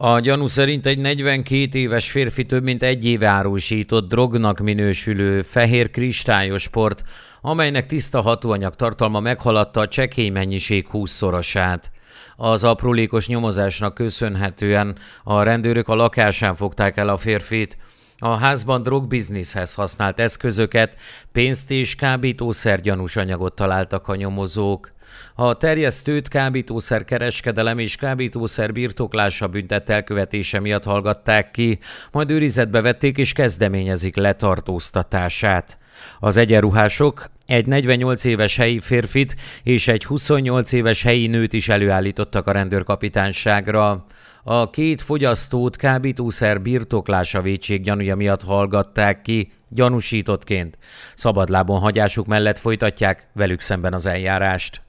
A gyanú szerint egy 42 éves férfi több mint egy éve árusított drognak minősülő fehér kristályos port, amelynek tiszta hatóanyag tartalma meghaladta a csekély mennyiség 20-szorosát. Az aprólékos nyomozásnak köszönhetően a rendőrök a lakásán fogták el a férfit, a házban drogbizniszhez használt eszközöket, pénzt és kábítószer gyanús anyagot találtak a nyomozók. A terjesztőt kábítószer kereskedelem és kábítószer birtoklása büntet elkövetése miatt hallgatták ki, majd őrizetbe vették és kezdeményezik letartóztatását. Az egyenruhások egy 48 éves helyi férfit és egy 28 éves helyi nőt is előállítottak a rendőrkapitányságra. A két fogyasztót kábítószer birtoklása vétség gyanúja miatt hallgatták ki, gyanúsítottként. Szabadlábon hagyásuk mellett folytatják velük szemben az eljárást.